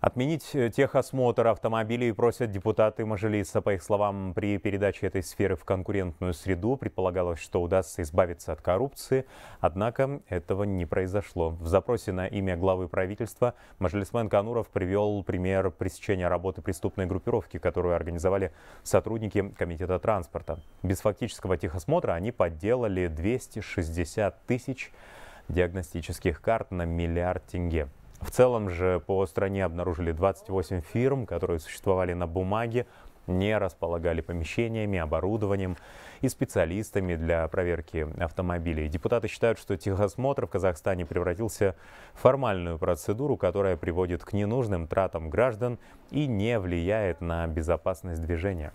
Отменить э, техосмотр автомобилей просят депутаты Мажилиса. По их словам, при передаче этой сферы в конкурентную среду предполагалось, что удастся избавиться от коррупции. Однако этого не произошло. В запросе на имя главы правительства Мажилисмен Кануров привел пример пресечения работы преступной группировки, которую организовали сотрудники Комитета транспорта. Без фактического техосмотра они подделали 260 тысяч диагностических карт на миллиард тенге. В целом же по стране обнаружили 28 фирм, которые существовали на бумаге, не располагали помещениями, оборудованием и специалистами для проверки автомобилей. Депутаты считают, что техосмотр в Казахстане превратился в формальную процедуру, которая приводит к ненужным тратам граждан и не влияет на безопасность движения.